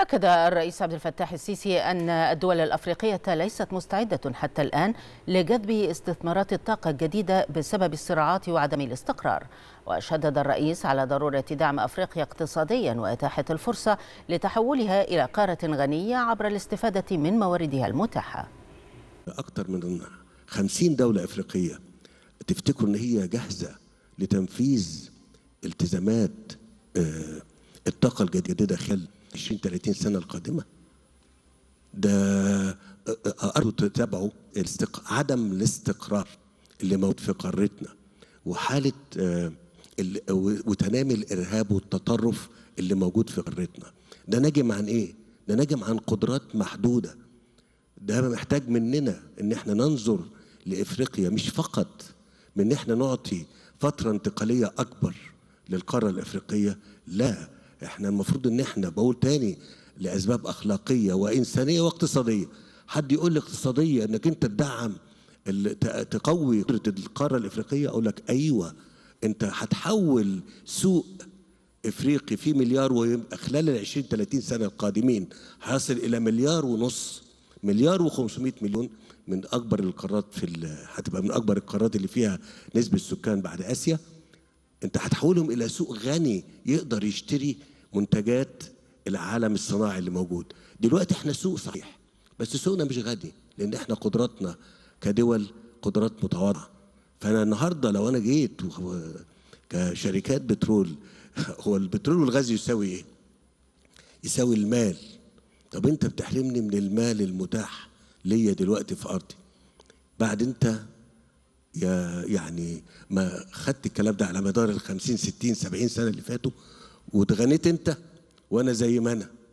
أكد الرئيس عبد الفتاح السيسي أن الدول الأفريقية ليست مستعدة حتى الآن لجذب استثمارات الطاقة الجديدة بسبب الصراعات وعدم الاستقرار وشدد الرئيس على ضرورة دعم أفريقيا اقتصاديا وإتاحة الفرصة لتحولها إلى قارة غنية عبر الاستفادة من مواردها المتاحة أكثر من 50 دولة أفريقية تفتكر أن هي جاهزة لتنفيذ التزامات آه، الطاقة الجديدة خلال 20 30 سنه القادمه ده أرجو تتابعوا الاستق... عدم الاستقرار اللي موجود في قارتنا وحالة ال... وتنامي الإرهاب والتطرف اللي موجود في قارتنا ده ناجم عن إيه؟ ده ناجم عن قدرات محدودة ده محتاج مننا إن إحنا ننظر لإفريقيا مش فقط من إن إحنا نعطي فترة انتقالية أكبر للقارة الإفريقية لا احنا المفروض ان احنا بقول تاني لاسباب اخلاقيه وانسانيه واقتصاديه حد يقول لي اقتصاديه انك انت تدعم تقوي قدره القاره الافريقيه اقول لك ايوه انت هتحول سوق افريقي فيه مليار ويبقى خلال ال 20 30 سنه القادمين هيصل الى مليار ونص مليار و500 مليون من اكبر القارات في هتبقى من اكبر القارات اللي فيها نسبه سكان بعد اسيا انت هتحولهم الى سوق غني يقدر يشتري منتجات العالم الصناعي اللي موجود دلوقتي احنا سوق صحيح بس سوقنا مش غني لان احنا قدراتنا كدول قدرات متواضعه فانا النهارده لو انا جيت كشركات بترول هو البترول والغاز يساوي ايه؟ يساوي المال طب انت بتحرمني من المال المتاح ليا دلوقتي في ارضي بعد انت يعني ما خدت الكلام ده على مدار ال 50 60 70 سنه اللي فاتوا واتغنيت انت وانا زي ما انا